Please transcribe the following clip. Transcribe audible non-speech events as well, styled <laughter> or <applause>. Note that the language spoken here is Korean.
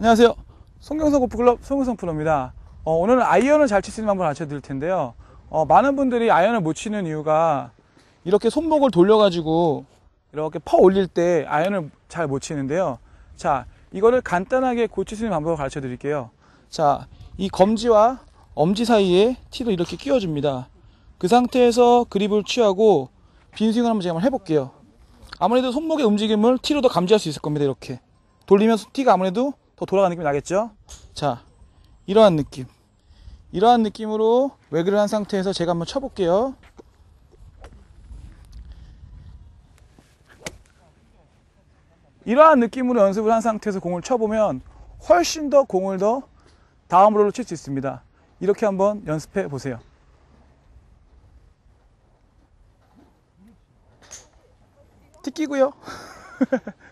안녕하세요. 송경성 골프클럽 송경성 프로입니다. 어, 오늘은 아이언을 잘 칠 수 있는 방법을 알려드릴 텐데요. 어, 많은 분들이 아이언을 못 치는 이유가 이렇게 손목을 돌려가지고 이렇게 퍼 올릴 때 아이언을 잘 못 치는데요. 자, 이거를 간단하게 고칠 수 있는 방법을 가르쳐 드릴게요. 자, 이 검지와 엄지 사이에 티도 이렇게 끼워줍니다. 그 상태에서 그립을 취하고 빈스윙을 한번 제가 한번 해볼게요. 아무래도 손목의 움직임을 티로도 감지할 수 있을 겁니다. 이렇게 돌리면서 티가 아무래도 더 돌아가는 느낌이 나겠죠? 자, 이러한 느낌. 이러한 느낌으로 외그를 한 상태에서 제가 한번 쳐볼게요. 이러한 느낌으로 연습을 한 상태에서 공을 쳐보면 훨씬 더 공을 더 다음으로 칠 수 있습니다. 이렇게 한번 연습해 보세요. 티끼고요. <laughs>